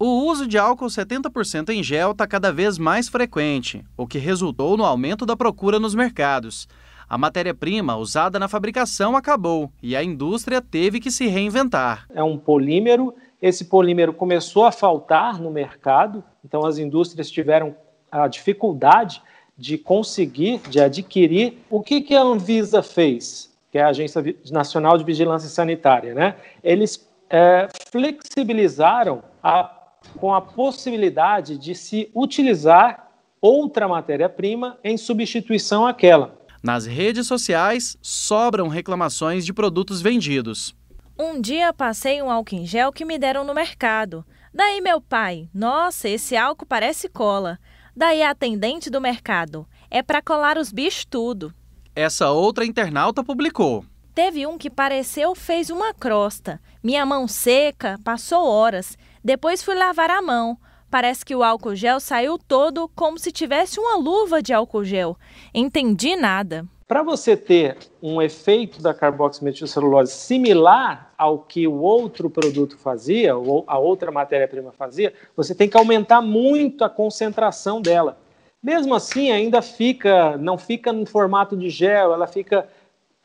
O uso de álcool 70% em gel está cada vez mais frequente, o que resultou no aumento da procura nos mercados. A matéria-prima usada na fabricação acabou e a indústria teve que se reinventar. É um polímero, esse polímero começou a faltar no mercado, então as indústrias tiveram a dificuldade de conseguir, de adquirir. O que, que a Anvisa fez, que é a Agência Nacional de Vigilância Sanitária? Né? Eles é, flexibilizaram a com a possibilidade de se utilizar outra matéria-prima em substituição àquela. Nas redes sociais, sobram reclamações de produtos vendidos. Um dia passei um álcool em gel que me deram no mercado. Daí meu pai, nossa, esse álcool parece cola. Daí a atendente do mercado, é para colar os bichos tudo. Essa outra internauta publicou. Teve um que pareceu fez uma crosta. Minha mão seca, passou horas. Depois fui lavar a mão. Parece que o álcool gel saiu todo como se tivesse uma luva de álcool gel. Entendi nada. Para você ter um efeito da carboximetilcelulose similar ao que o outro produto fazia, ou a outra matéria-prima fazia, você tem que aumentar muito a concentração dela. Mesmo assim, ainda fica, não fica no formato de gel, ela fica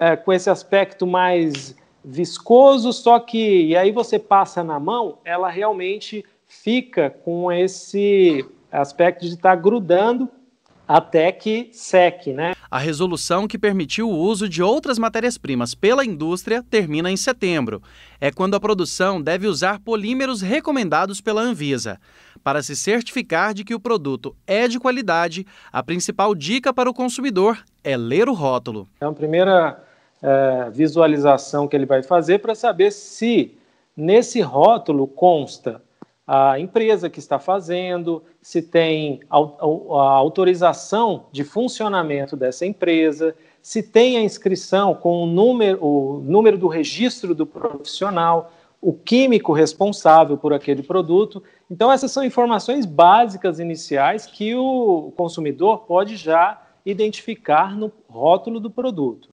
é, com esse aspecto mais viscoso, só que e aí você passa na mão, ela realmente fica com esse aspecto de estar tá grudando até que seque, né? A resolução que permitiu o uso de outras matérias-primas pela indústria termina em setembro. É quando a produção deve usar polímeros recomendados pela Anvisa. Para se certificar de que o produto é de qualidade, a principal dica para o consumidor é ler o rótulo. É a primeira eh, visualização que ele vai fazer para saber se nesse rótulo consta a empresa que está fazendo, se tem a, a autorização de funcionamento dessa empresa, se tem a inscrição com o número, o número do registro do profissional, o químico responsável por aquele produto. Então, essas são informações básicas iniciais que o consumidor pode já identificar no rótulo do produto.